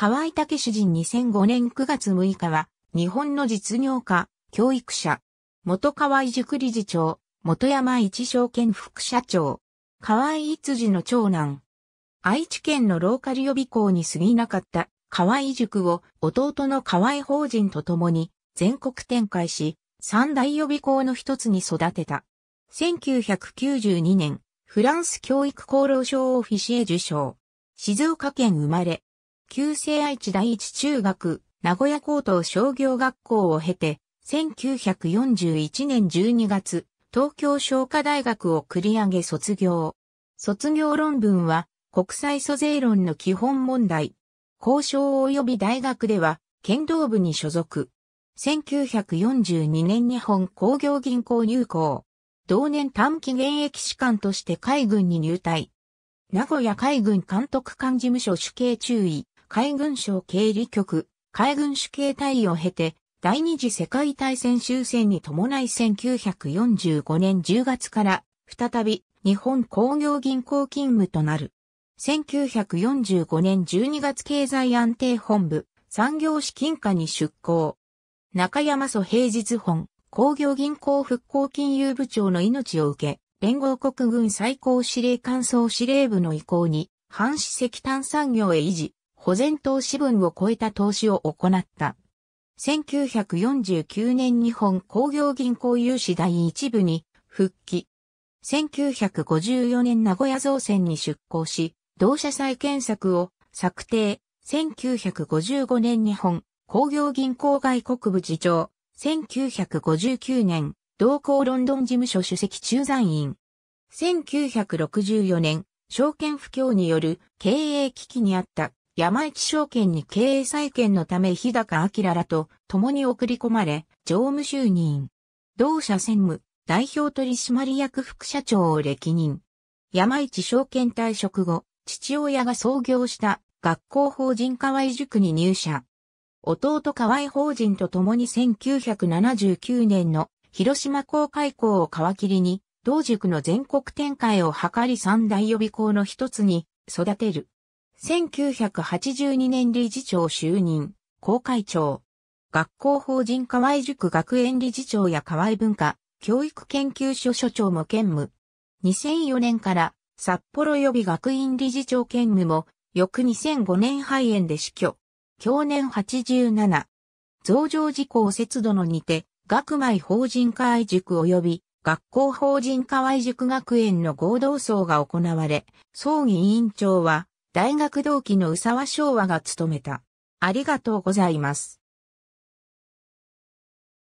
河合武主人2005年9月6日は、日本の実業家、教育者、元河合塾理事長、元山一証券副社長、河合一次の長男。愛知県のローカル予備校に過ぎなかった河合塾を弟の河合法人と共に全国展開し、三大予備校の一つに育てた。1992年、フランス教育功労賞オフィシエ受賞。静岡県生まれ、旧制愛知第一中学、名古屋高等商業学校を経て、1941年12月、東京商科大学を繰り上げ卒業。卒業論文は、国際租税論の基本問題。交渉及び大学では、剣道部に所属。1942年日本工業銀行入校。同年短期現役士官として海軍に入隊。名古屋海軍監督官事務所主計注意、海軍省経理局、海軍主計隊を経て、第二次世界大戦終戦に伴い1945年10月から、再び日本工業銀行勤務となる。1945年12月経済安定本部、産業資金課に出向。中山祖平日本、工業銀行復興金融部長の命を受け、連合国軍最高司令官総司令部の意向に、半紙石炭産業へ維持、午前投資分を超えた投資を行った。1949年日本工業銀行融資第一部に復帰。1954年名古屋造船に出向し、同社債検策を策定。1955年日本工業銀行外国部次長。1959年同行ロンドン事務所主席駐在員。1964年、証券不況による経営危機にあった山市証券に経営再建のため日高明らと共に送り込まれ、常務就任。同社専務、代表取締役副社長を歴任。山市証券退職後、父親が創業した学校法人河合塾に入社。弟河合法人と共に1979年の広島公開校を皮切りに、同塾の全国展開を図り三大予備校の一つに育てる。1982年理事長就任、公会長。学校法人河合塾学園理事長や河合文化、教育研究所所長も兼務。2004年から札幌予備学院理事長兼務も、翌2005年肺炎で死去。去年87。増上事項節度のにて、学米法人河合塾及び学校法人河合塾学園の合同葬が行われ、葬儀委員長は、大学同期の宇沢昭和が務めた。ありがとうございます。